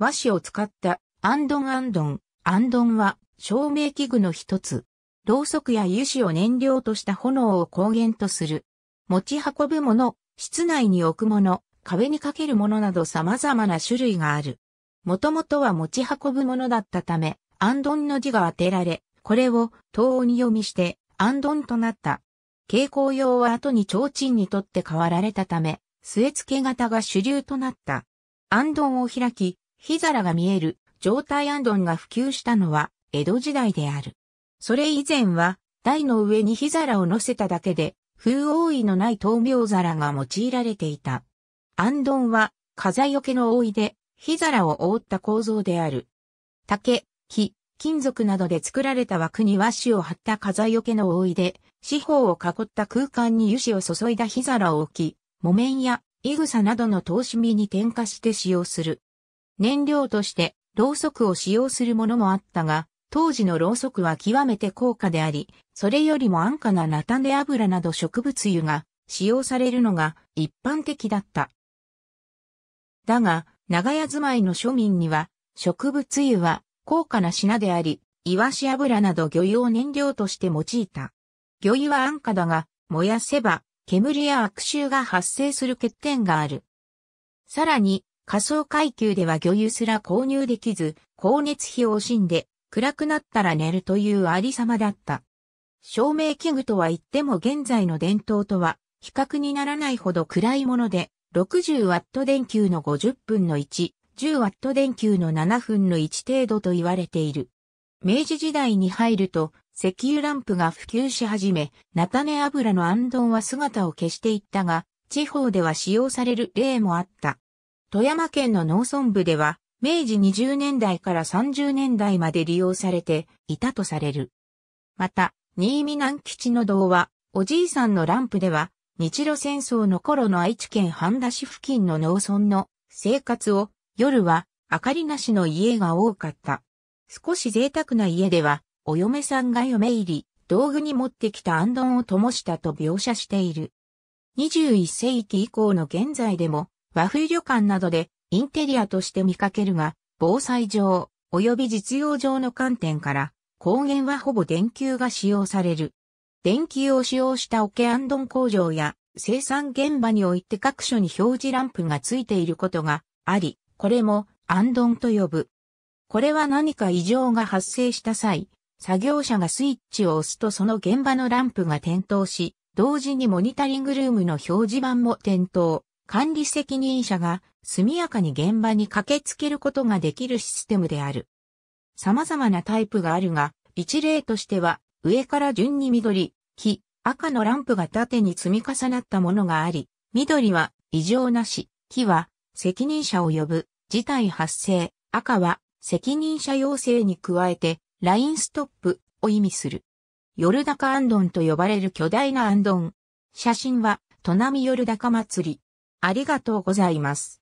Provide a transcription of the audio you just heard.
和紙を使ったアンドンアンドン。アンドンは照明器具の一つ。ろうそくや油脂を燃料とした炎を光源とする。持ち運ぶもの、室内に置くもの、壁にかけるものなど様々な種類がある。もともとは持ち運ぶものだったため、アンドンの字が当てられ、これを東に読みして、アンドンとなった。蛍光用は後に提灯にとって変わられたため、据え付け型が主流となった。アンドンを開き、火皿が見える状態あんが普及したのは江戸時代である。それ以前は台の上に火皿を乗せただけで風覆いのない豆苗皿が用いられていた。あんは風よけの覆いで火皿を覆った構造である。竹、木、金属などで作られた枠に和紙を貼った風よけの覆いで四方を囲った空間に油脂を注いだ火皿を置き、木綿やイグサなどの通し身に点火して使用する。燃料としてろうそくを使用するものもあったが、当時のろうそくは極めて高価であり、それよりも安価なナタデ油など植物油が使用されるのが一般的だった。だが、長屋住まいの庶民には、植物油は高価な品であり、イワシ油など魚油を燃料として用いた。魚油は安価だが、燃やせば、煙や悪臭が発生する欠点がある。さらに、仮想階級では魚油すら購入できず、光熱費を惜しんで、暗くなったら寝るというありさまだった。照明器具とは言っても現在の伝統とは比較にならないほど暗いもので、60ワット電球の50分の1、10ワット電球の7分の1程度と言われている。明治時代に入ると、石油ランプが普及し始め、菜種油の暗灯は姿を消していったが、地方では使用される例もあった。富山県の農村部では、明治20年代から30年代まで利用されていたとされる。また、新見南吉の童話、おじいさんのランプでは、日露戦争の頃の愛知県半田市付近の農村の生活を、夜は明かりなしの家が多かった。少し贅沢な家では、お嫁さんが嫁入り、道具に持ってきた安どを灯したと描写している。21世紀以降の現在でも、和風旅館などでインテリアとして見かけるが、防災上、及び実用上の観点から、光源はほぼ電球が使用される。電球を使用したオケアンドン工場や生産現場において各所に表示ランプがついていることがあり、これもアンドンと呼ぶ。これは何か異常が発生した際、作業者がスイッチを押すとその現場のランプが点灯し、同時にモニタリングルームの表示板も点灯。管理責任者が速やかに現場に駆けつけることができるシステムである。様々なタイプがあるが、一例としては、上から順に緑、黄、赤のランプが縦に積み重なったものがあり、緑は異常なし、黄は責任者を呼ぶ、事態発生、赤は責任者要請に加えて、ラインストップを意味する。夜高アンドンと呼ばれる巨大なアンドン。写真は、隣夜高祭り。ありがとうございます。